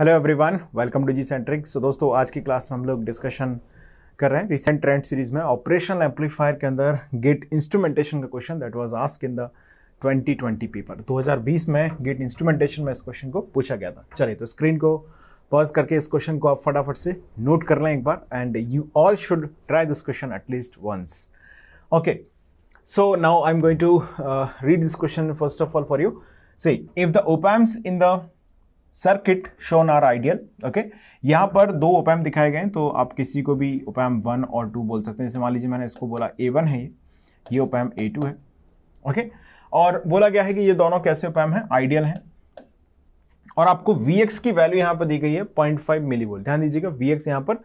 Hello everyone welcome to G centric so दोस्तों आज की क्लास में हम लोग डिस्कशन कर रहे हैं रिसेंट ट्रेंड सीरीज में ऑपरेशनल एम्पलीफायर के अंदर गेट इंस्ट्रूमेंटेशन का question that was asked in the 2020 paper 2020 में गेट इंस्ट्रूमेंटेशन में इस क्वेश्चन को पूछा गया था चलिए तो स्क्रीन को पॉज करके इस क्वेश्चन को आप फटाफट से नोट कर लें एक बार and you all should try this question at least once okay so now I am going to read this question first of all for you see if the opamps in the circuit shown are ideal okay यहाँ पर दो ओपैम दिखाए गए हैं तो आप किसी को भी ओपैम वन और टू बोल सकते हैं जैसे मान लीजिए मैंने इसको बोला ए वन है ये ये ओपैम ए टू है ओके okay? और बोला गया है कि ये दोनों कैसे ओपैम हैं आइडियल हैं और आपको वी एक्स की वैल्यू यहाँ पर दी गई है पॉइंट फाइव मिली वोल्ट ध्यान दीजिएगा वी एक्स यहाँ पर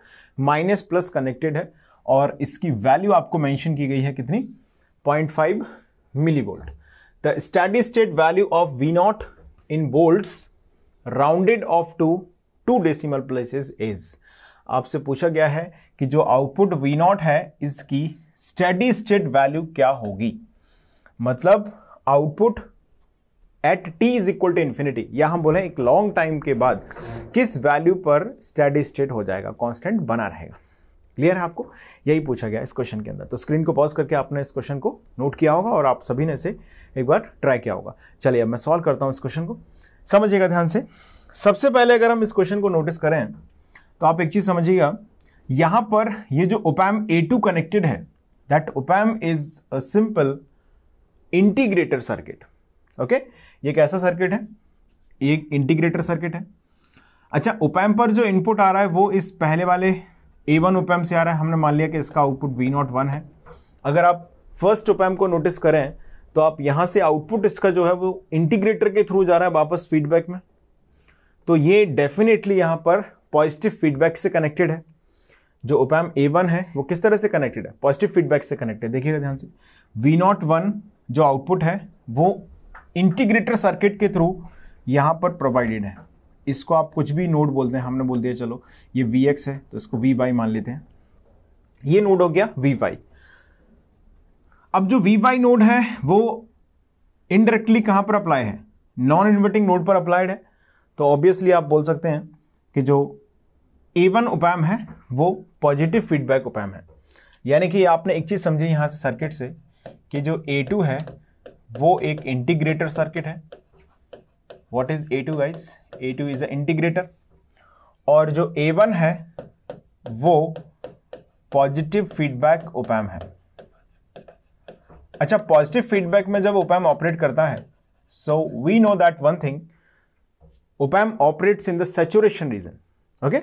माइनस प्लस कनेक्टेड है और इसकी वैल्यू आपको मैंशन की गई है कितनी point five milli volt the steady state value of V naught in volts rounded off to two decimal places is आपसे पूछा गया है कि जो आउटपुट वी नॉट है इसकी स्टडी स्टेट वैल्यू क्या होगी मतलब output at T is equal to infinity या हम बोले एक लॉन्ग टाइम के बाद किस वैल्यू पर स्टडी स्टेट हो जाएगा कॉन्स्टेंट बना रहेगा क्लियर है आपको यही पूछा गया इस क्वेश्चन के अंदर तो स्क्रीन को पॉज करके आपने इस क्वेश्चन को नोट किया होगा और आप सभी ने इसे एक बार ट्राई किया होगा चलिए अब मैं सॉल्व करता हूँ इस क्वेश्चन को समझिएगा ध्यान से सबसे पहले अगर हम इस क्वेश्चन को नोटिस करें तो आप एक चीज़ समझिएगा यहां पर ये जो ओपैम ए टू कनेक्टेड है that opamp is a simple integrator circuit okay ये कैसा सर्किट है ये इंटीग्रेटर सर्किट है अच्छा ओपैम पर जो इनपुट आ रहा है वो इस पहले वाले ए वन ओपैम से आ रहा है हमने मान लिया कि इसका आउटपुट वी नॉट वन है अगर आप फर्स्ट ओपैम को नोटिस करें तो आप यहां से आउटपुट इसका जो है वो इंटीग्रेटर के थ्रू जा रहा है वापस फीडबैक में तो ये डेफिनेटली यहां पर पॉजिटिव फीडबैक से कनेक्टेड है जो ओपैम ए वन है वो किस तरह से कनेक्टेड है पॉजिटिव फीडबैक से कनेक्टेड है देखिएगा ध्यान से वी नॉट वन जो आउटपुट है वो इंटीग्रेटर सर्किट के थ्रू यहां पर प्रोवाइडेड है इसको आप कुछ भी नोड बोलते हैं हमने बोल दिया चलो ये वी एक्स है तो इसको वी वाई मान लेते हैं ये नोड हो गया वी वाई अब जो वी वाई नोड है वो इनडायरेक्टली कहाँ पर अप्लाई है नॉन इन्वर्टिंग नोड पर अप्लाइड है तो ऑब्वियसली आप बोल सकते हैं कि जो ए वन उपैम है वो पॉजिटिव फीडबैक उपैम है यानी कि आपने एक चीज़ समझी यहां से सर्किट से कि जो ए टू है वो एक इंटीग्रेटर सर्किट है what is A two guys A two is a integrator और जो ए वन है वो पॉजिटिव फीडबैक ओपैम है अच्छा पॉजिटिव फीडबैक में जब ओपैम ऑपरेट करता है so we know that one thing opamp operates in the saturation region okay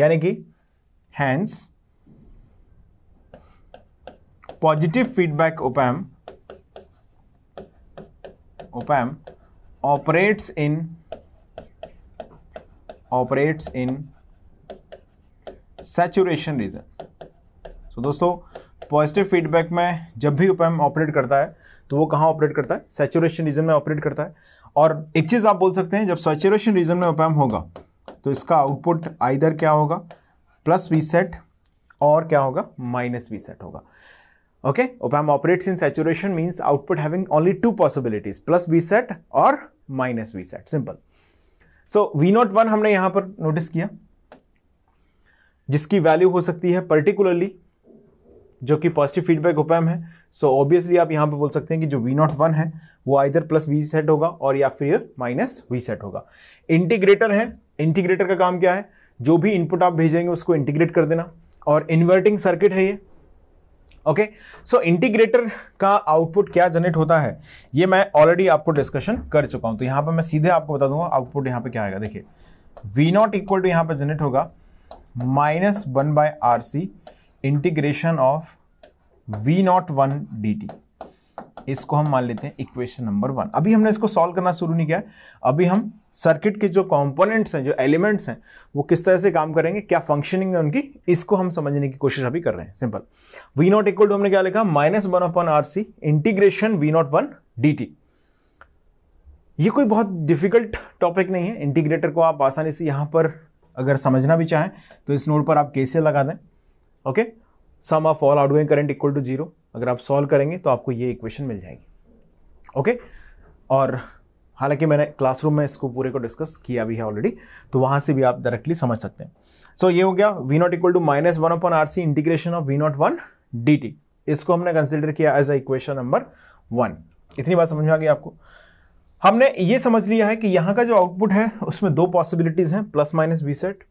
यानी कि hence positive feedback opamp opamp operates in operates in saturation region so दोस्तों पॉजिटिव फीडबैक में जब भी ओपैम ऑपरेट करता है तो वो कहाँ ऑपरेट करता है सेचुरेशन रीजन में ऑपरेट करता है और एक चीज़ आप बोल सकते हैं जब सेचुरेशन रीजन में ओपैम होगा तो इसका आउटपुट आइधर क्या होगा प्लस वी सेट और क्या होगा माइनस वी सेट होगा okay opamp operates in saturation means output having only two possibilities plus V set और minus V set simple so V not one हमने यहां पर नोटिस किया जिसकी वैल्यू हो सकती है पर्टिकुलरली जो कि पॉजिटिव फीडबैक ओपैम है सो so ऑब्वियसली आप यहाँ पे बोल सकते हैं कि जो वी नॉट वन है वो आइधर प्लस वी सेट होगा और या फिर माइनस वी सेट होगा इंटीग्रेटर है इंटीग्रेटर का काम क्या है जो भी इनपुट आप भेजेंगे उसको इंटीग्रेट कर देना और इन्वर्टिंग सर्किट है ये ओके सो इंटीग्रेटर का आउटपुट क्या जनरेट होता है ये मैं ऑलरेडी आपको डिस्कशन कर चुका हूँ तो यहाँ पर मैं सीधे आपको बता दूंगा आउटपुट यहाँ पर क्या आएगा देखिए वी नॉट इक्वल टू यहाँ पर जनरेट होगा minus one by R C integration of V not one D T इसको हम मान लेते हैं इक्वेशन नंबर वन अभी हमने इसको सॉल्व करना शुरू नहीं किया अभी हम सर्किट के जो कंपोनेंट्स हैं जो एलिमेंट्स हैं वो किस तरह से काम करेंगे क्या फंक्शनिंग है उनकी इसको हम समझने की कोशिश अभी कर रहे हैं simple V not equal to हमने क्या लिखा minus one upon R C integration V not one D T ये कोई बहुत डिफिकल्ट टॉपिक नहीं है इंटीग्रेटर को आप आसानी से यहां पर अगर समझना भी चाहें तो इस नोट पर आप कैसे लगा दें okay sum of all outgoing current equal to zero अगर आप सॉल्व करेंगे तो आपको ये इक्वेशन मिल जाएगी ओके और हालांकि मैंने क्लासरूम में इसको पूरे को डिस्कस किया भी है ऑलरेडी तो वहां से भी आप डायरेक्टली समझ सकते हैं सो so, ये हो गया V not equal to minus one upon R C integration of V not one D T इसको हमने कंसिडर किया as a equation number one इतनी बात समझ में आ गई आपको हमने ये समझ लिया है कि यहाँ का जो आउटपुट है उसमें दो पॉसिबिलिटीज़ हैं प्लस माइनस बी सेट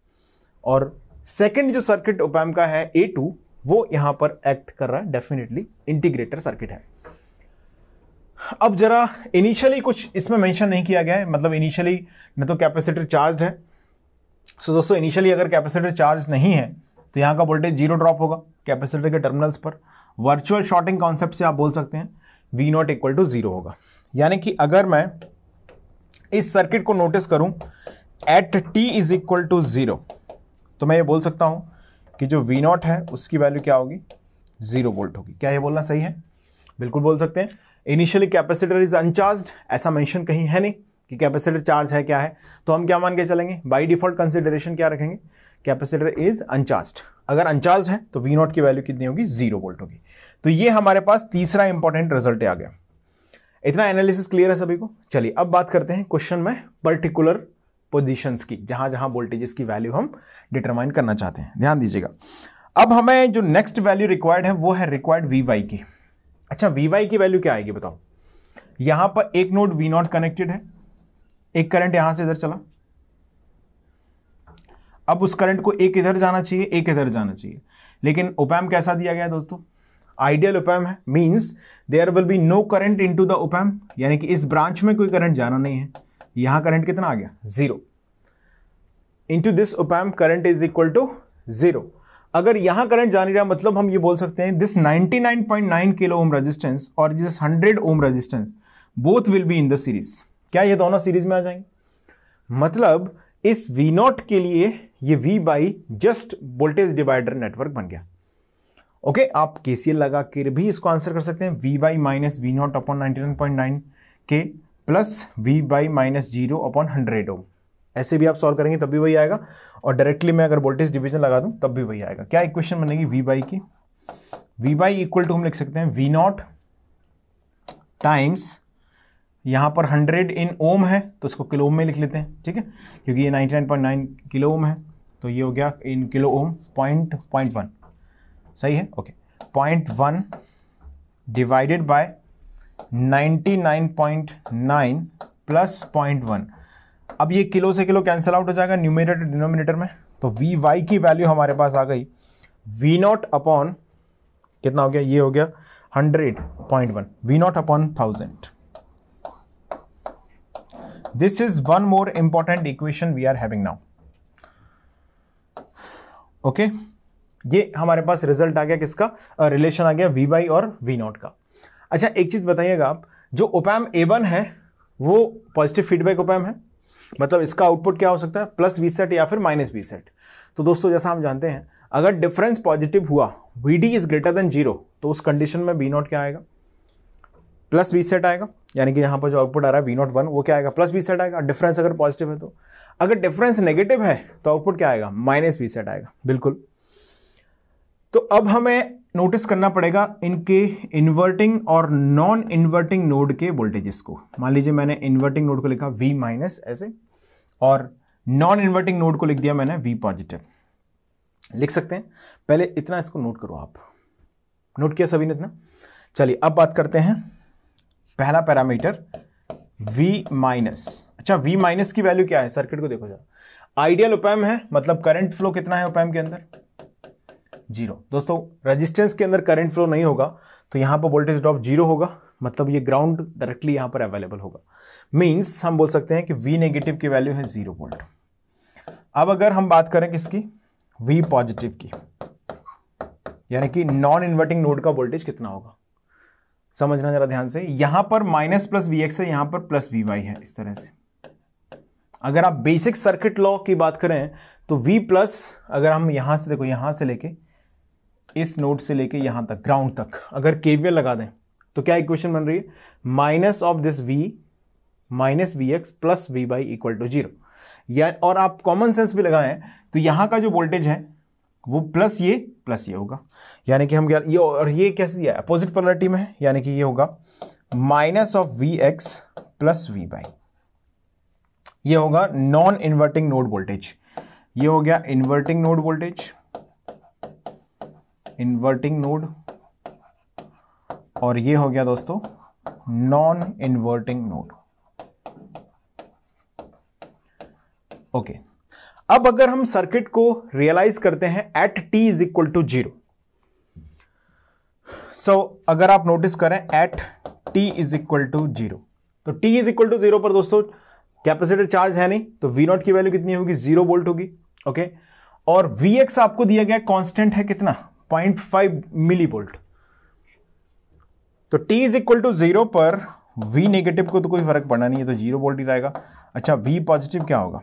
और सेकेंड जो सर्किट ओपैम का है ए टू वो यहां पर एक्ट कर रहा है डेफिनेटली इंटीग्रेटर सर्किट है अब जरा इनिशियली कुछ इसमें मेंशन नहीं किया गया है मतलब इनिशियली न तो कैपेसिटर चार्ज्ड है सो दोस्तों इनिशियली अगर कैपेसिटर चार्ज नहीं है तो यहां का वोल्टेज जीरो ड्रॉप होगा कैपेसिटर के टर्मिनल्स पर वर्चुअल शॉर्टिंग कॉन्सेप्ट से आप बोल सकते हैं V not equal to zero होगा यानी कि अगर मैं इस सर्किट को नोटिस करूं at T is equal to zero तो मैं ये बोल सकता हूँ कि जो वी नॉट है उसकी वैल्यू क्या होगी जीरो वोल्ट होगी क्या ये बोलना सही है बिल्कुल बोल सकते हैं इनिशियली कैपेसिटर इज अनचार्ज ऐसा मेंशन कहीं है नहीं कि कैपेसिटर चार्ज है क्या है तो हम क्या मान के चलेंगे बाई डिफॉल्ट कंसिडरेशन क्या रखेंगे कैपेसिटर इज अनचार्ज अगर अनचार्ज है तो वी नॉट की वैल्यू कितनी होगी जीरो वोल्ट होगी तो ये हमारे पास तीसरा इंपॉर्टेंट रिजल्ट आ गया इतना एनालिसिस क्लियर है सभी को चलिए अब बात करते हैं क्वेश्चन में पर्टिकुलर पोजीशंस की जहां जहां वोल्टेजेस की वैल्यू हम डिटरमाइन करना चाहते हैं ध्यान दीजिएगा अब हमें जो नेक्स्ट वैल्यू रिक्वायर्ड है वो है रिक्वायर्ड वी वाई की अच्छा वी वाई की वैल्यू क्या आएगी बताओ यहां पर एक नोड वी नॉट कनेक्टेड है एक करंट यहां से इधर चला अब उस करंट को एक इधर जाना चाहिए एक इधर जाना चाहिए लेकिन ओपैम कैसा दिया गया दोस्तों आइडियल ओपैम है means there will be no current into the opamp यानी कि इस ब्रांच में कोई करंट जाना नहीं है यहां करंट कितना आ गया zero into this opamp current is equal to zero अगर यहां करंट जाने रहा मतलब हम ये बोल सकते हैं दिस 99.9 किलो ओम रेजिस्टेंस और this 100 ohm resistance both will be in the series क्या ये दोनों सीरीज में आ जाएंगे मतलब इस V नॉट के लिए ये V by just voltage divider network बन गया ओके okay, आप के लगा के भी इसको आंसर कर सकते हैं V Y minus V not upon ninety k plus V Y minus zero upon hundred ohm ऐसे भी आप सॉल्व करेंगे तब भी वही आएगा और डायरेक्टली मैं अगर वोल्टेज डिवीजन लगा दूं तब भी वही आएगा क्या इक्वेशन बनेगी वी बाई की वी बाई इक्वल टू हम लिख सकते हैं वी नॉट टाइम्स यहां पर हंड्रेड इन ओम है तो इसको किलो ओम में लिख लेते हैं ठीक है क्योंकि ये नाइन किलो ओम है तो ये हो गया in kilo ohm point point one सही है okay point one divided by 99.9 plus point one अब ये किलो से किलो कैंसिल आउट हो जाएगा न्यूमिनेटर डिनोमिनेटर में तो वी वाई की वैल्यू हमारे पास आ गई वी नॉट अपॉन कितना हो गया ये हो गया hundred point one V not upon thousand this is one more important equation we are having now okay ये हमारे पास रिजल्ट आ गया किसका रिलेशन uh, आ गया वी वाई और वी नॉट का अच्छा एक चीज़ बताइएगा आप जो ओपैम ए वन है वो पॉजिटिव फीडबैक ओपैम है मतलब इसका आउटपुट क्या हो सकता है प्लस वी सेट या फिर माइनस वी सेट तो दोस्तों जैसा हम जानते हैं अगर डिफरेंस पॉजिटिव हुआ V D is greater than zero तो उस कंडीशन में बी नॉट क्या आएगा प्लस वी सेट आएगा यानी कि यहाँ पर जो आउटपुट आ रहा है वी नॉट वन वो क्या आएगा प्लस वी सेट आएगा डिफरेंस अगर पॉजिटिव है तो अगर डिफरेंस नेगेटिव है तो आउटपुट क्या आएगा माइनस वी सेट आएगा बिल्कुल तो अब हमें नोटिस करना पड़ेगा इनके इन्वर्टिंग और नॉन इन्वर्टिंग नोड के वोल्टेजेस को मान लीजिए मैंने इन्वर्टिंग नोड को लिखा V माइनस ऐसे और नॉन इन्वर्टिंग नोड को लिख दिया मैंने V पॉजिटिव लिख सकते हैं पहले इतना इसको नोट करो आप नोट किया सभी ने इतना चलिए अब बात करते हैं पहला पैरामीटर V माइनस अच्छा V माइनस की वैल्यू क्या है सर्किट को देखो जरा आइडियल ओपैम है मतलब करंट फ्लो कितना है ओपैम के अंदर जीरो दोस्तों रेजिस्टेंस के अंदर करंट फ्लो नहीं होगा तो यहाँ पर वोल्टेज ड्रॉप जीरो होगा मतलब ये ग्राउंड डायरेक्टली यहाँ पर अवेलेबल होगा मीन्स हम बोल सकते हैं कि वी नेगेटिव की वैल्यू है जीरो वोल्ट अब अगर हम बात करें किसकी वी पॉजिटिव की यानी कि नॉन इन्वर्टिंग नोड का वोल्टेज कितना होगा समझना जरा ध्यान से यहां पर माइनस प्लस वी एक्स है यहां पर प्लस वी वाई है इस तरह से अगर आप बेसिक सर्किट लॉ की बात करें तो V प्लस अगर हम यहां से देखो यहां से लेके इस नोड से लेके यहां तक ग्राउंड तक अगर केवीएल लगा दें तो क्या इक्वेशन बन रही है minus of this V minus V X plus V Y equal to zero और आप कॉमन सेंस भी लगाएं तो यहां का जो वोल्टेज है वो प्लस ये प्लस ये होगा यानी कि हम क्या ये और ये कैसे दिया अपोजिट पॉलिटी में है यानी कि ये होगा minus of V X plus V Y ये होगा नॉन इन्वर्टिंग नोड वोल्टेज ये हो गया inverting node voltage inverting node और ये हो गया दोस्तों नॉन इन्वर्टिंग नोड ओके अब अगर हम सर्किट को रियलाइज करते हैं at T is equal to zero so अगर आप नोटिस करें at T is equal to zero तो T is equal to zero पर दोस्तों कैपेसिटर चार्ज है नहीं तो वी नॉट की वैल्यू कितनी होगी जीरो वोल्ट होगी ओके okay? और वी एक्स आपको दिया गया कांस्टेंट है कितना पॉइंट फाइव मिली वोल्ट तो T is equal to zero पर v नेगेटिव को तो कोई फर्क पड़ना नहीं है तो जीरो वोल्ट ही रहेगा अच्छा v पॉजिटिव क्या होगा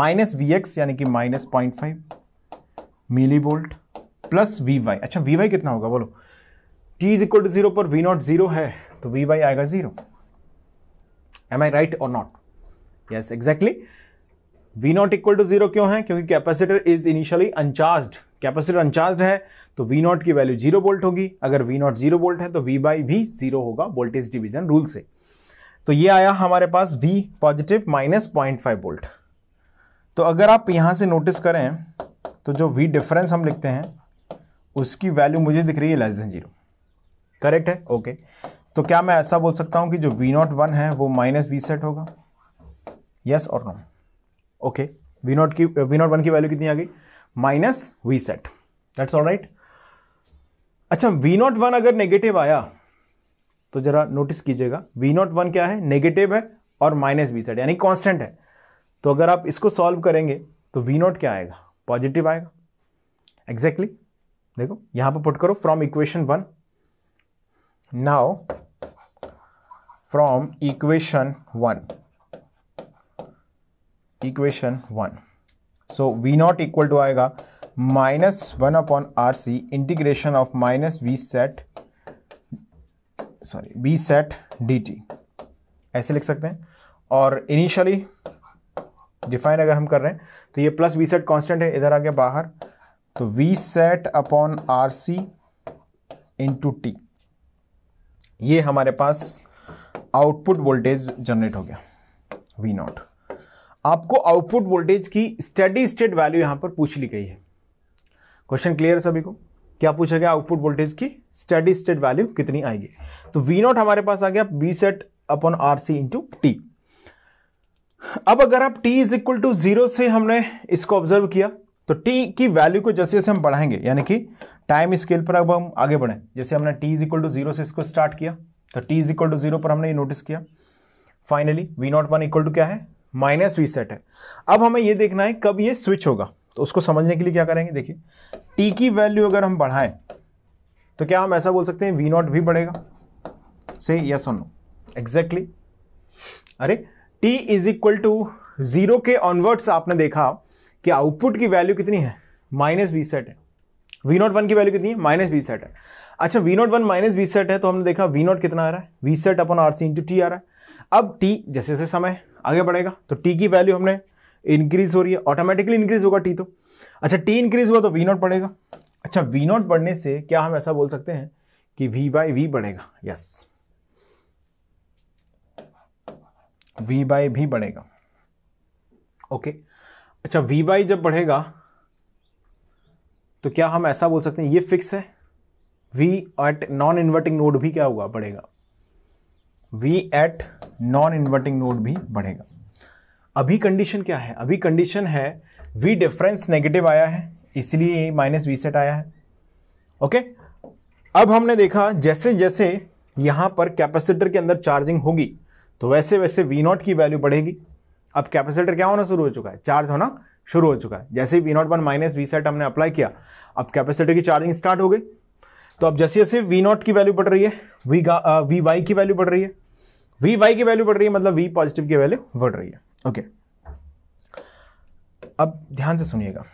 माइनस वी एक्स यानी कि माइनस पॉइंट फाइव मिली वोल्ट प्लस वी वाई अच्छा वी वाई कितना होगा बोलो t is equal to zero पर v नॉट जीरो है तो वी वाई आएगा जीरो एम आई राइट और not yes exactly V not equal to zero क्यों है क्योंकि capacitor is initially uncharged capacitor uncharged है तो वी नॉट की वैल्यू जीरो बोल्ट होगी अगर वी नॉट जीरो बोल्ट है तो वी बाई भी जीरो होगा वोल्टेज डिवीजन रूल से तो ये आया हमारे पास V positive minus point five volt तो अगर आप यहाँ से नोटिस करें तो जो वी डिफरेंस हम लिखते हैं उसकी वैल्यू मुझे दिख रही है लेस देन जीरो करेक्ट है ओके तो क्या मैं ऐसा बोल सकता हूँ कि जो वी नॉट वन है वो माइनस वी सेट होगा यस और नो ओके वी नॉट की वी नॉट वन की वैल्यू कितनी आ गई minus V sat that's all right अच्छा वी नॉट वन अगर नेगेटिव आया तो जरा नोटिस कीजिएगा वी नॉट वन क्या है नेगेटिव है और माइनस वी सेट यानी कांस्टेंट है तो अगर आप इसको सॉल्व करेंगे तो वी नॉट क्या आएगा पॉजिटिव आएगा एग्जैक्टली exactly. देखो यहां पर पुट करो from equation one now from equation one equation one so V not equal to आएगा minus one upon R C integration of minus V sat sorry V sat D T ऐसे लिख सकते हैं और इनिशियली डिफाइन अगर हम कर रहे हैं तो ये प्लस वी सेट कॉन्स्टेंट है इधर आगे बाहर तो V sat upon R C into T ये हमारे पास आउटपुट वोल्टेज जनरेट हो गया वी नॉट आपको आउटपुट वोल्टेज की स्टडी स्टेट वैल्यू यहां पर पूछ ली गई है क्वेश्चन क्लियर है सभी को क्या पूछा गया आउटपुट वोल्टेज की स्टडी स्टेट वैल्यू कितनी आएगी तो वी नॉट हमारे पास आ गया V sat upon R C into T अब अगर आप T is equal to zero से हमने इसको ऑब्जर्व किया तो टी की वैल्यू को जैसे जैसे हम बढ़ाएंगे यानी कि टाइम स्केल पर अब हम आगे बढ़े जैसे हमने T is equal to zero से इसको स्टार्ट किया तो T is equal to zero पर हमने ये नोटिस किया finally V not one equal to क्या है माइनस वी सेट है अब हमें ये देखना है कब ये स्विच होगा तो उसको समझने के लिए क्या करेंगे देखिए टी की वैल्यू अगर हम बढ़ाएं तो क्या हम ऐसा बोल सकते हैं वी नॉट भी बढ़ेगा से यस और नो एग्जैक्टली अरे T is equal to zero के ऑनवर्ड्स आपने देखा कि आउटपुट की वैल्यू कितनी है माइनस बी सेट है वी नॉट वन की वैल्यू कितनी है माइनस बी सेट है अच्छा V not one minus V sat है तो हमने देखा वी नॉट कितना आ रहा है V sat upon R C into T आ रहा है अब टी जैसे जैसे समय आगे बढ़ेगा तो टी की वैल्यू हमने इंक्रीज हो रही है ऑटोमेटिकली इंक्रीज होगा टी तो अच्छा टी इंक्रीज हुआ तो वी नॉट बढ़ेगा अच्छा वी नॉट बढ़ने से क्या हम ऐसा बोल सकते हैं कि वी बाई वी बढ़ेगा यस वी बाई भी बढ़ेगा ओके अच्छा वी बाई जब बढ़ेगा तो क्या हम ऐसा बोल सकते हैं ये फिक्स है V at non inverting node भी क्या होगा बढ़ेगा V at non inverting node भी बढ़ेगा अभी कंडीशन क्या है अभी कंडीशन है वी डिफरेंस नेगेटिव आया है इसलिए माइनस वी सेट आया है ओके okay? अब हमने देखा जैसे जैसे यहां पर कैपेसिटर के अंदर चार्जिंग होगी तो वैसे वैसे वी नॉट की वैल्यू बढ़ेगी अब कैपेसिटर क्या होना शुरू हो चुका है चार्ज होना शुरू हो चुका है जैसे ही V not one minus V sat हमने अप्लाई किया अब कैपेसिटर की चार्जिंग स्टार्ट हो गई तो अब जैसे जैसे वी नॉट की वैल्यू बढ़ रही है वी वी वाई की वैल्यू बढ़ रही है वी वाई की वैल्यू बढ़ रही है मतलब वी पॉजिटिव की वैल्यू बढ़ रही है ओके okay. अब ध्यान से सुनिएगा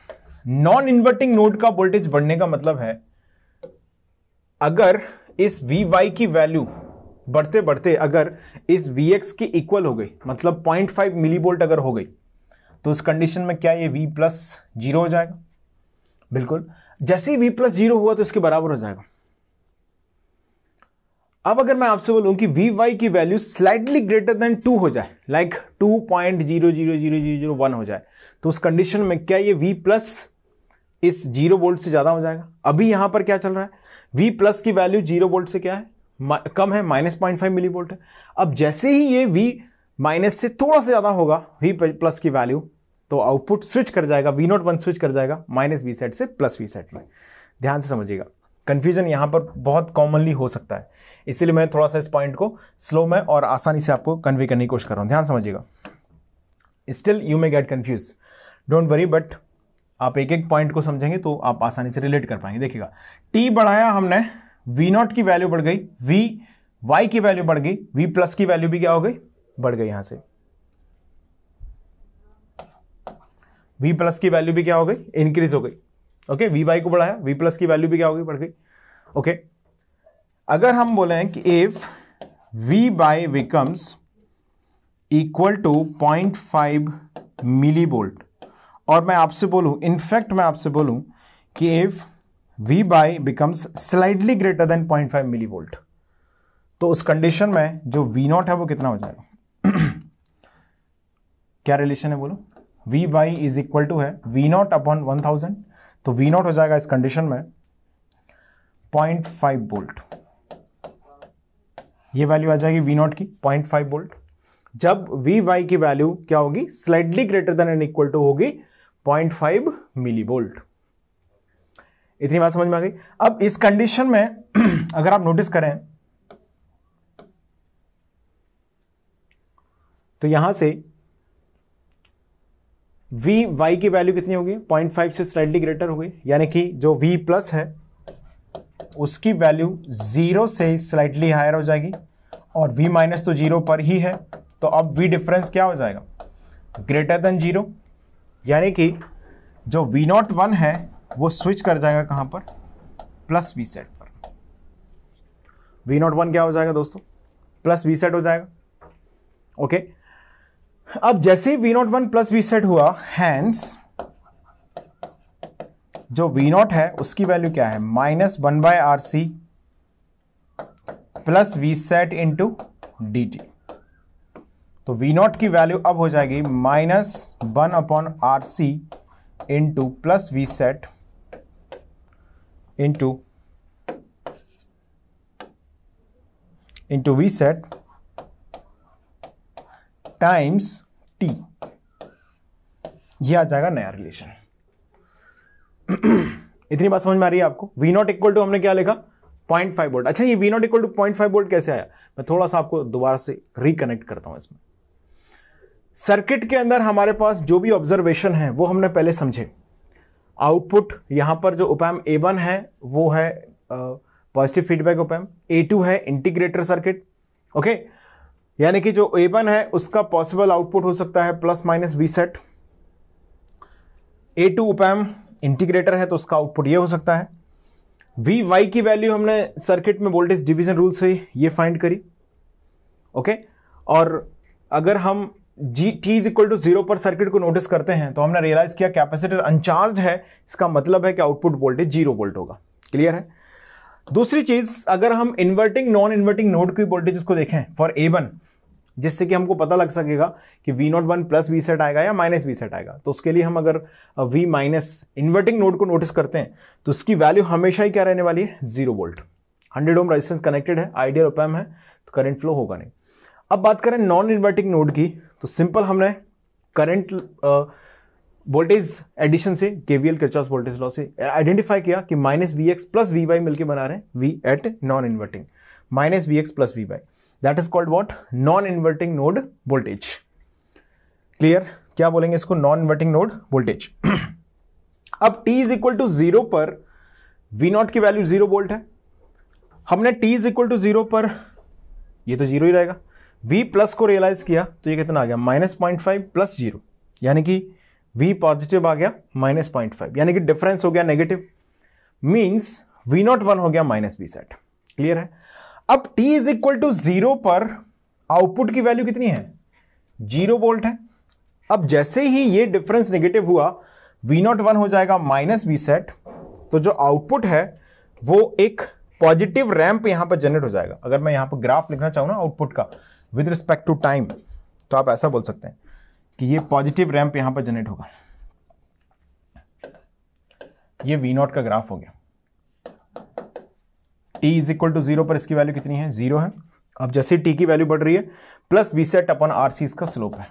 नॉन इन्वर्टिंग नोड का वोल्टेज बढ़ने का मतलब है अगर इस वी वाई की वैल्यू बढ़ते बढ़ते अगर इस वी एक्स की इक्वल हो गई मतलब 0.5 मिली वोल्ट अगर हो गई तो उस कंडीशन में क्या ये वी प्लस जीरो हो जाएगा बिल्कुल जैसे ही वी प्लस जीरो हुआ तो इसके बराबर हो जाएगा अब अगर मैं आपसे बोलूं कि वी वाई की value slightly greater than two हो जाए like two point zero zero zero zero zero one हो जाए तो उस कंडीशन में क्या ये वी प्लस इस जीरो वोल्ट से ज़्यादा हो जाएगा अभी यहाँ पर क्या चल रहा है वी प्लस की वैल्यू जीरो वोल्ट से क्या है कम है माइनस पॉइंट फाइव मिली वोल्ट है अब जैसे ही ये वी माइनस से थोड़ा सा ज़्यादा होगा वी प्लस की वैल्यू तो आउटपुट स्विच कर जाएगा वी नॉट वन स्विच कर जाएगा माइनस वी सेट से प्लस वी सेट में ध्यान से समझिएगा कन्फ्यूज़न यहाँ पर बहुत कॉमनली हो सकता है इसीलिए मैं थोड़ा सा इस पॉइंट को स्लो में और आसानी से आपको कन्वे करने की कोशिश कर रहा हूँ ध्यान समझिएगा still you may get confuse don't worry but आप एक एक पॉइंट को समझेंगे तो आप आसानी से रिलेट कर पाएंगे देखिएगा टी बढ़ाया हमने वी नॉट की वैल्यू बढ़ गई वी वाई की वैल्यू बढ़ गई वी प्लस की वैल्यू भी क्या हो गई बढ़ गई यहां से वी प्लस की वैल्यू भी क्या हो गई इंक्रीज हो गई ओके वी बाई को बढ़ाया वी प्लस की वैल्यू भी क्या होगी बढ़ गई ओके अगर हम बोले कि if V Y becomes equal to point five millivolt और मैं आपसे बोलूं इनफैक्ट मैं आपसे बोलूं कि if V Y becomes slightly greater than point five milli millivolt तो उस कंडीशन में जो वी नॉट है वो कितना हो जाएगा क्या रिलेशन है बोलो V Y is equal to है V not upon one thousand तो वी नॉट हो जाएगा इस कंडीशन में पॉइंट फाइव बोल्ट ये वैल्यू आ जाएगी वी नॉट की पॉइंट फाइव बोल्ट जब वी वाई की वैल्यू क्या होगी slightly greater than and equal to होगी पॉइंट फाइव मिली बोल्ट इतनी बात समझ में आ गई अब इस कंडीशन में अगर आप नोटिस करें तो यहां से वी वाई की वैल्यू कितनी होगी पॉइंट फाइव से स्लाइडली ग्रेटर हो गई यानी कि जो वी प्लस है उसकी वैल्यू ज़ीरो से स्लाइडली हायर हो जाएगी और वी माइनस तो जीरो पर ही है तो अब वी डिफरेंस क्या हो जाएगा ग्रेटर देन जीरो यानी कि जो वी नॉट वन है वो स्विच कर जाएगा कहां पर प्लस वी सेट पर वी नॉट वन क्या हो जाएगा दोस्तों प्लस वी सेट हो जाएगा ओके okay? अब जैसे V not one plus V sat हुआ हैंस जो वी नॉट है उसकी वैल्यू क्या है minus one by R C plus V sat into D T तो वी नॉट की वैल्यू अब हो जाएगी minus one upon R C into plus V sat into into V sat times T ये आ जाएगा नया रिलेशन इतनी बात समझ में आ रही है आपको वी नॉट इक्वल टू हमने क्या लिखा पॉइंट फाइव वोल्ट अच्छा ये V not equal to 0.5 volt कैसे आया मैं थोड़ा सा आपको दोबारा से रिकनेक्ट करता हूं इसमें सर्किट के अंदर हमारे पास जो भी ऑब्जर्वेशन है वो हमने पहले समझे आउटपुट यहां पर जो ओपैम ए वन है वो है positive feedback opamp A two है इंटीग्रेटर सर्किट ओके okay? यानी कि जो ए वन है उसका पॉसिबल आउटपुट हो सकता है plus minus V sat A two opamp integrator है तो उसका आउटपुट ये हो सकता है वी वाई की वैल्यू हमने सर्किट में वोल्टेज डिवीजन रूल से ये फाइंड करी ओके और अगर हम जी T is equal to zero पर सर्किट को नोटिस करते हैं तो हमने रियलाइज किया कैपेसिटर अनचार्ज है इसका मतलब है कि आउटपुट वोल्टेज जीरो वोल्ट होगा क्लियर है दूसरी चीज अगर हम इन्वर्टिंग नॉन इन्वर्टिंग नोड की वोल्टेज को देखें फॉर ए वन जिससे कि हमको पता लग सकेगा कि V not one plus V sat आएगा या माइनस वी सेट आएगा तो उसके लिए हम अगर वी माइनस इन्वर्टिंग नोड को नोटिस करते हैं तो उसकी वैल्यू हमेशा ही क्या रहने वाली है zero volt hundred ohm resistance connected है आइडियल ओपैम है तो करंट फ्लो होगा नहीं अब बात करें नॉन इन्वर्टिंग नोड की तो सिंपल हमने करंट वोल्टेज एडिशन से केवीएल किरचॉस वोल्टेज लॉ से आइडेंटिफाई किया कि minus V X plus V Y मिलकर बना रहे हैं V at non inverting minus V X plus V Y that is called what non inverting node voltage clear क्या बोलेंगे इसको नॉन इन्वर्टिंग नोड वोल्टेज अब t is equal to zero पर v nought की वैल्यू जीरो वोल्ट है हमने t is equal to zero पर ये तो जीरो ही रहेगा v प्लस को रियलाइज किया तो ये कितना आ गया minus point five plus zero यानी कि v पॉजिटिव आ गया माइनस पॉइंट फाइव यानी कि डिफरेंस हो गया negative means V not one हो गया माइनस बी सेट क्लियर है अब t is equal to zero पर आउटपुट की वैल्यू कितनी है जीरो वोल्ट है अब जैसे ही ये डिफरेंस नेगेटिव हुआ वी नॉट वन हो जाएगा माइनस वी सेट तो जो आउटपुट है वो एक पॉजिटिव रैंप यहां पर जनरेट हो जाएगा अगर मैं यहां पर ग्राफ लिखना चाहूँ ना आउटपुट का विद रिस्पेक्ट टू टाइम तो आप ऐसा बोल सकते हैं कि ये पॉजिटिव रैंप यहां पर जनरेट होगा ये वी नॉट का ग्राफ हो गया T is equal to zero पर इसकी वैल्यू कितनी है जीरो है अब जैसे टी की वैल्यू बढ़ रही है plus V sat upon R C इसका स्लोप है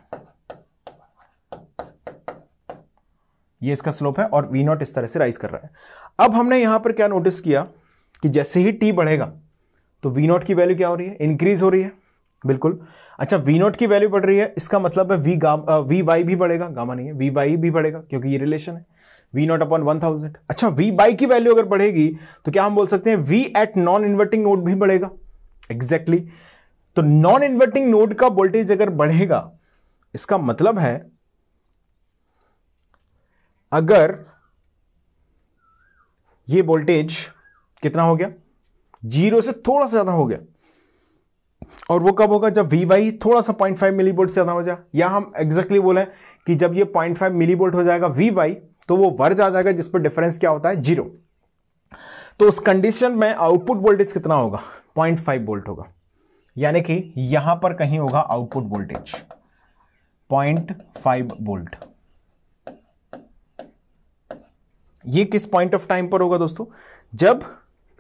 ये इसका स्लोप है और वी नॉट इस तरह से राइज कर रहा है अब हमने यहां पर क्या नोटिस किया कि जैसे ही टी बढ़ेगा तो वी नॉट की वैल्यू क्या हो रही है इंक्रीज हो रही है बिल्कुल अच्छा वी नॉट की वैल्यू बढ़ रही है इसका मतलब है वी गा वी वाई भी बढ़ेगा गामा नहीं है वी वाई भी बढ़ेगा क्योंकि ये रिलेशन है V not upon one thousand अच्छा वी बाई की वैल्यू अगर बढ़ेगी तो क्या हम बोल सकते हैं V at non inverting node भी बढ़ेगा एग्जैक्टली exactly. तो नॉन इन्वर्टिंग नोड का वोल्टेज अगर बढ़ेगा इसका मतलब है अगर ये वोल्टेज कितना हो गया जीरो से थोड़ा सा ज्यादा हो गया और वो कब होगा जब वी वाई थोड़ा सा पॉइंट मिली मिलीवोल्ट से ज्यादा हो जाए या हम एग्जैक्टली बोले कि जब ये मिली मिलीवोल्ट हो जाएगा वी वाई तो वो वर्ज आ जाएगा जिस पर डिफरेंस क्या होता है जीरो तो उस कंडीशन में आउटपुट वोल्टेज कितना होगा 0.5 वोल्ट होगा यानी कि यहां पर कहीं होगा आउटपुट वोल्टेज 0.5 वोल्ट ये किस पॉइंट ऑफ टाइम पर होगा दोस्तों जब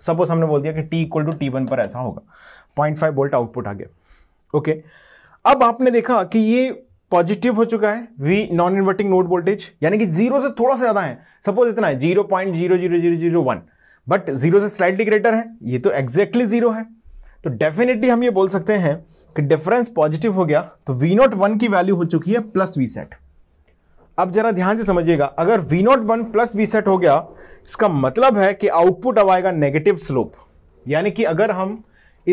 सपोज हमने बोल दिया कि t equal to T one पर ऐसा होगा 0.5 वोल्ट आउटपुट आ गया ओके अब आपने देखा कि ये पॉजिटिव हो चुका है V non inverting node voltage यानी कि जीरो से थोड़ा सा ज्यादा है सपोज इतना है zero point zero zero zero zero one but zero से स्लाइडली ग्रेटर है ये तो एग्जैक्टली exactly जीरो है तो डेफिनेटली हम ये बोल सकते हैं कि डिफरेंस पॉजिटिव हो गया तो वी नॉट वन की वैल्यू हो चुकी है प्लस वी सेट अब जरा ध्यान से समझिएगा अगर V not one plus V sat हो गया इसका मतलब है कि आउटपुट अब आएगा नेगेटिव स्लोप यानी कि अगर हम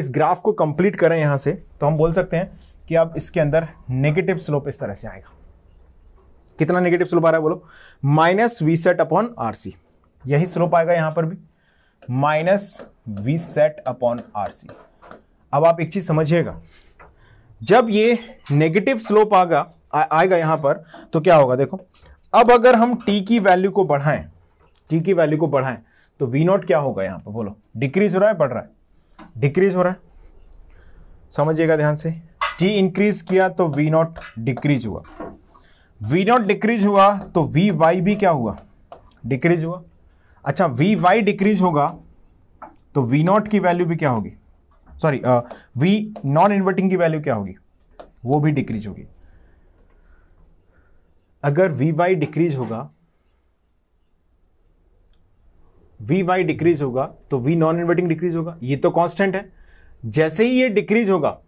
इस ग्राफ को कंप्लीट करें यहां से तो हम बोल सकते हैं कि अब इसके अंदर नेगेटिव स्लोप इस तरह से आएगा कितना नेगेटिव स्लोप आ रहा है बोलो minus V sat upon R C यही स्लोप आएगा यहां पर भी minus V sat upon R C अब आप एक चीज समझिएगा जब ये नेगेटिव स्लोप आएगा आएगा यहां पर तो क्या होगा देखो अब अगर हम टी की वैल्यू को बढ़ाएं टी की वैल्यू को बढ़ाएं तो वी नॉट क्या होगा यहां पर बोलो डिक्रीज हो रहा है बढ़ रहा है डिक्रीज हो रहा है समझिएगा ध्यान से टी इंक्रीज किया तो वी नॉट डिक्रीज हुआ वी नॉट डिक्रीज हुआ तो वी वाई भी क्या हुआ डिक्रीज हुआ अच्छा वी वाई डिक्रीज होगा तो वी नॉट की वैल्यू भी क्या होगी सॉरी वी नॉन इन्वर्टिंग की वैल्यू क्या होगी वो भी डिक्रीज होगी अगर वी वाई डिक्रीज होगा वी वाई डिक्रीज होगा तो वी नॉन इन्वर्टिंग डिक्रीज होगा ये तो कांस्टेंट है जैसे ही ये डिक्रीज होगा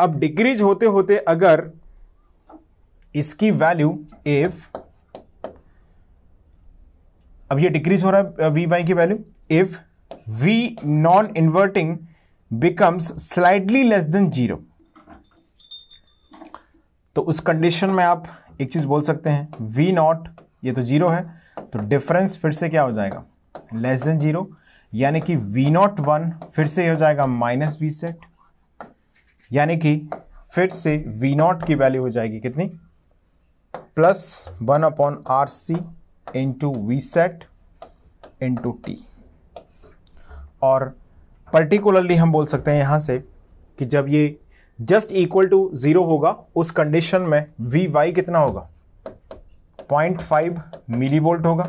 अब डिक्रीज होते होते अगर इसकी वैल्यू इफ अब ये डिक्रीज हो रहा है वी वाई की value if V non inverting becomes slightly less than zero तो उस कंडीशन में आप एक चीज बोल सकते हैं वी नॉट ये तो जीरो है तो डिफरेंस फिर से क्या हो जाएगा लेस देन जीरो यानी कि वी नॉट वन फिर से हो जाएगा माइनस वी सेट यानी कि फिर से वी नॉट की वैल्यू हो जाएगी कितनी plus one upon R C into V sat into T और पर्टिकुलरली हम बोल सकते हैं यहां से कि जब ये जस्ट इक्वल टू ज़ीरो होगा उस कंडीशन में वी वाई कितना होगा 0.5 मिली वोल्ट होगा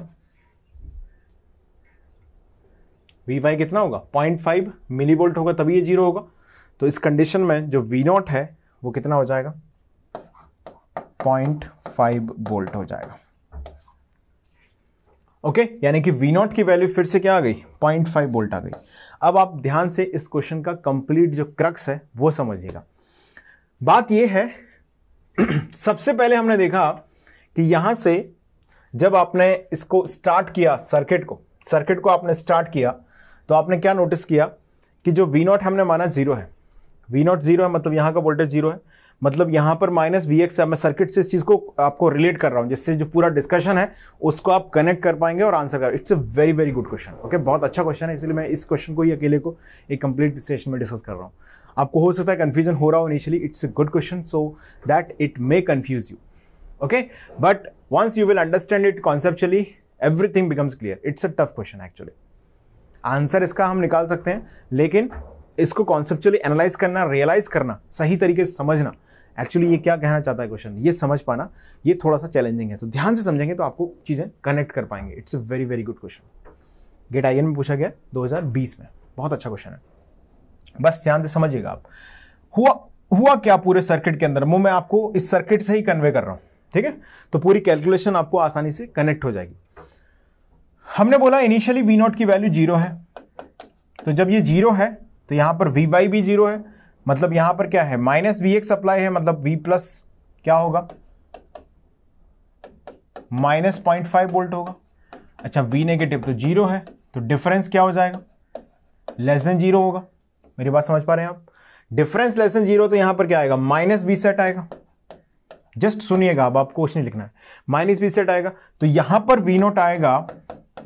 वी वाई कितना होगा 0.5 मिली वोल्ट होगा तभी ये जीरो होगा तो इस कंडीशन में जो वी नॉट है वो कितना हो जाएगा पॉइंट फाइव वोल्ट हो जाएगा ओके okay? यानी कि वी नॉट की वैल्यू फिर से क्या आ गई पॉइंट फाइव वोल्ट आ गई अब आप ध्यान से इस क्वेश्चन का कंप्लीट जो क्रक्स है वो समझिएगा बात ये है सबसे पहले हमने देखा कि यहां से जब आपने इसको स्टार्ट किया सर्किट को सर्किट को आपने स्टार्ट किया तो आपने क्या नोटिस किया कि जो वी नॉट हमने माना जीरो है वी नॉट जीरो है मतलब यहाँ का वोल्टेज जीरो है मतलब यहाँ पर माइनस वी एक्स मैं सर्किट से इस चीज़ को आपको रिलेट कर रहा हूँ जिससे जो पूरा डिस्कशन है उसको आप कनेक्ट कर पाएंगे और आंसर कर it's a very very good question okay बहुत अच्छा क्वेश्चन है इसलिए मैं इस क्वेश्चन को ही अकेले को एक कंप्लीट सेशन में डिस्कस कर रहा हूँ आपको हो सकता है कन्फ्यूजन हो रहा हो initially it's a good question so that it may confuse you okay but once you will understand it conceptually everything becomes clear it's a tough question actually answer इसका हम निकाल सकते हैं लेकिन इसको कॉन्सेप्चुअली एनालाइज करना रियलाइज करना सही तरीके से समझना एक्चुअली ये क्या कहना चाहता है क्वेश्चन ये समझ पाना ये थोड़ा सा चैलेंजिंग है तो ध्यान से समझेंगे तो आपको चीज़ें कनेक्ट कर पाएंगे it's a very very good question GATE आई में पूछा गया 2020 में बहुत अच्छा क्वेश्चन है बस ध्यान से समझिएगा आप हुआ हुआ क्या पूरे सर्किट के अंदर वो मैं आपको इस सर्किट से ही कन्वे कर रहा हूं ठीक है तो पूरी कैलकुलेशन आपको आसानी से कनेक्ट हो जाएगी हमने बोला इनिशियली वी नॉट की वैल्यू जीरो है तो जब ये जीरो है तो यहाँ पर वी वाई भी जीरो है मतलब यहाँ पर क्या है माइनस वी एक्स अप्लाई है मतलब वी प्लस क्या होगा माइनस पॉइंट फाइव वोल्ट होगा अच्छा वी नेगेटिव तो जीरो है तो डिफरेंस क्या हो जाएगा लेस देन जीरो होगा मेरी बात समझ पा रहे हैं आप डिफरेंस लेस देन जीरो तो यहाँ पर क्या आएगा माइनस बी सेट आएगा जस्ट सुनिएगा अब आपको कुछ नहीं लिखना है माइनस बी सेट आएगा तो यहाँ पर वी नोट आएगा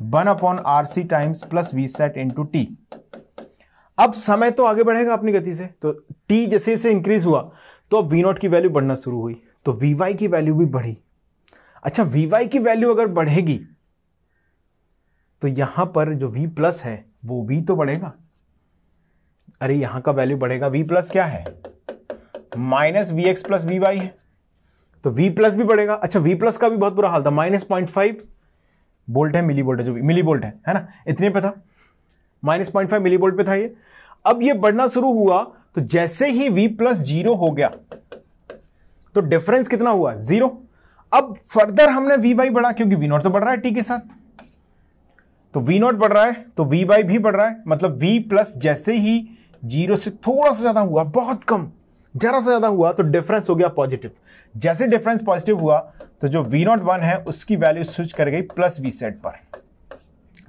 one upon R C times plus V sat into T अब समय तो आगे बढ़ेगा अपनी गति से तो टी जैसे जैसे इंक्रीज हुआ तो अब वी नॉट की वैल्यू बढ़ना शुरू हुई तो वी वाई की वैल्यू भी बढ़ी अच्छा वी वाई की वैल्यू अगर बढ़ेगी तो यहां पर जो वी प्लस है वो भी तो बढ़ेगा अरे यहां का वैल्यू बढ़ेगा वी प्लस क्या है minus V X plus V Y है तो वी प्लस भी बढ़ेगा अच्छा वी प्लस का भी बहुत बुरा हाल था माइनस पॉइंट फाइव बोल्ट है मिली बोल्ट है जो भी मिली बोल्ट है है ना इतने पे था माइनस पॉइंट फाइव मिली वोल्ट पे था ये अब ये बढ़ना शुरू हुआ तो जैसे ही वी प्लस जीरो हो गया तो डिफरेंस कितना हुआ जीरो अब फर्दर हमने वी बाई बढ़ा क्योंकि वी नॉट तो बढ़ रहा है टी के साथ तो वी नॉट बढ़ रहा है तो वी बाई भी बढ़ रहा है मतलब वी प्लस जैसे ही जीरो से थोड़ा सा ज्यादा हुआ बहुत कम जरा सा ज्यादा हुआ तो डिफरेंस हो गया पॉजिटिव जैसे डिफरेंस पॉजिटिव हुआ तो जो वी नॉट वन है उसकी वैल्यू स्विच कर गई प्लस वी सेट पर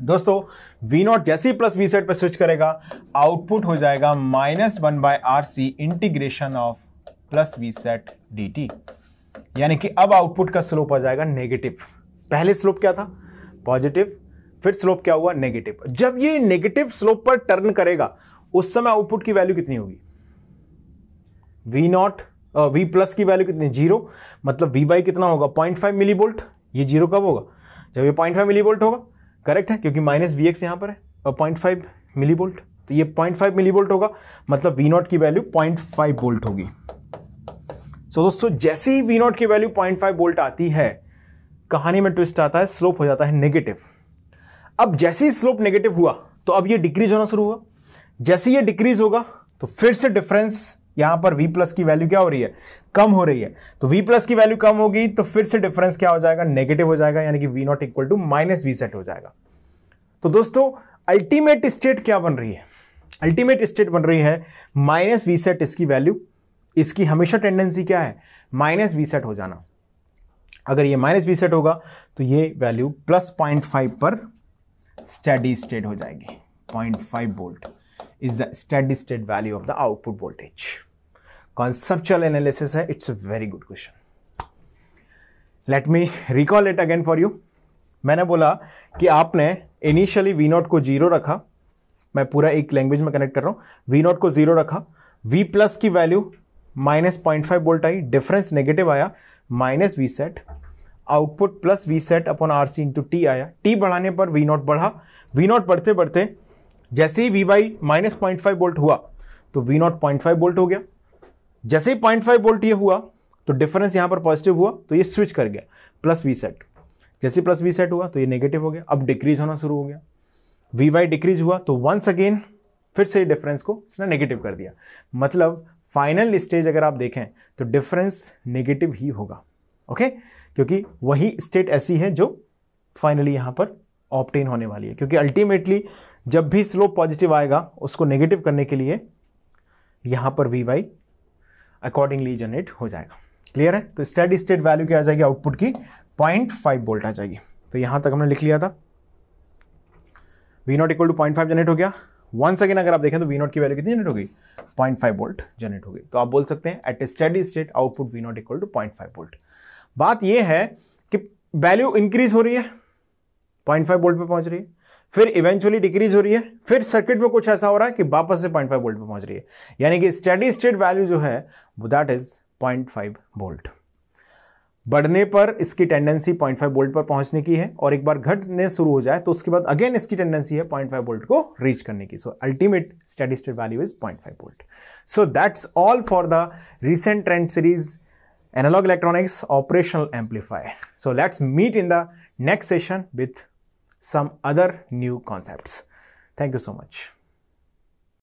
दोस्तों वी नॉट जैसे ही प्लस वी सेट पर स्विच करेगा आउटपुट हो जाएगा minus one by R C integration of plus V sat D T यानी कि अब आउटपुट का स्लोप आ जाएगा नेगेटिव पहले स्लोप क्या था पॉजिटिव फिर स्लोप क्या हुआ नेगेटिव जब ये नेगेटिव स्लोप पर टर्न करेगा उस समय आउटपुट की वैल्यू कितनी होगी वी नॉट वी प्लस की वैल्यू कितनी जीरो मतलब वी बाई कितना होगा पॉइंट फाइव मिली वोल्ट ये जीरो कब होगा जब ये पॉइंट फाइव मिली वोल्ट होगा करेक्ट है क्योंकि माइनस वी एक्स यहाँ पर है और पॉइंट फाइव मिली वोल्ट तो ये पॉइंट फाइव मिली वोल्ट होगा मतलब वी नॉट की वैल्यू पॉइंट फाइव वोल्ट होगी सो so, दोस्तों जैसे ही वी नॉट की वैल्यू पॉइंट फाइव वोल्ट आती है कहानी में ट्विस्ट आता है स्लोप हो जाता है नेगेटिव अब जैसे ही स्लोप नेगेटिव हुआ तो अब ये डिक्रीज होना शुरू हुआ जैसे ये डिक्रीज होगा तो फिर से डिफरेंस यहां पर v प्लस की वैल्यू क्या हो रही है कम हो रही है तो v प्लस की वैल्यू कम होगी तो फिर से डिफरेंस क्या हो जाएगा नेगेटिव हो जाएगा यानी कि v nought equal to minus V sat हो जाएगा तो दोस्तों अल्टीमेट स्टेट क्या बन रही है अल्टीमेट स्टेट बन रही है माइनस वी सेट इसकी वैल्यू इसकी हमेशा टेंडेंसी क्या है माइनस वी सेट हो जाना अगर ये माइनस वी सेट होगा तो ये वैल्यू प्लस पॉइंट फाइव पर स्टडी स्टेट हो जाएगी point five volt is the steady state value of the output voltage conceptual analysis है it's a very good question let me recall it again for you मैंने बोला कि आपने initially V nought को zero रखा मैं पूरा एक लैंग्वेज में कनेक्ट कर रहा हूँ वी नॉट को जीरो रखा वी प्लस की value minus point five volt आई डिफरेंस नेगेटिव आया minus V sat output plus V sat upon R C into T आया टी बढ़ाने पर वी नॉट बढ़ा वी नॉट बढ़ते बढ़ते जैसे ही V Y minus point five volt हुआ तो V nought point five volt हो गया जैसे ही पॉइंट फाइव बोल्ट ये हुआ तो डिफरेंस यहां पर पॉजिटिव हुआ तो ये स्विच कर गया प्लस वी सेट जैसे प्लस वी सेट हुआ तो ये नेगेटिव हो गया अब डिक्रीज होना शुरू हो गया वी वाई डिक्रीज हुआ तो वंस अगेन फिर से डिफरेंस को इसने नेगेटिव कर दिया मतलब फाइनल स्टेज अगर आप देखें तो डिफरेंस नेगेटिव ही होगा ओके क्योंकि वही स्टेट ऐसी है जो फाइनली यहां पर ऑप्टेन होने वाली है क्योंकि अल्टीमेटली जब भी स्लोप पॉजिटिव आएगा उसको नेगेटिव करने के लिए यहां पर वी वाई अकॉर्डिंगली जनरेट हो जाएगा क्लियर है तो स्टडी स्टेट वैल्यू क्या आ जाएगी आउटपुट की पॉइंट फाइव बोल्ट आ जाएगी तो यहां तक हमने लिख लिया था V not equal to point five generate हो गया वन सेकेंड अगर आप देखें तो वी नॉट की वैल्यू कितनी जनरेट होगी पॉइंट फाइव बोल्ट जनरेट होगी तो आप बोल सकते हैं at a steady state output V not equal to point five volt बात यह है कि वैल्यू इंक्रीज हो रही है पॉइंट फाइव बोल्ट पर पहुंच रही है फिर इवेंचुअली डिक्रीज हो रही है फिर सर्किट में कुछ ऐसा हो रहा है कि वापस से 0.5 वोल्ट पर पहुंच रही है यानी कि स्टडी स्टेट वैल्यू जो है दैट इज 0.5 वोल्ट बढ़ने पर इसकी टेंडेंसी 0.5 वोल्ट पर पहुंचने की है और एक बार घटने शुरू हो जाए तो उसके बाद अगेन इसकी टेंडेंसी है 0.5 वोल्ट को रीच करने की so ultimate steady state value is 0.5 volt so that's all for the recent trend series analog electronics operational amplifier so let's meet in the next session with some other new concepts. Thank you so much.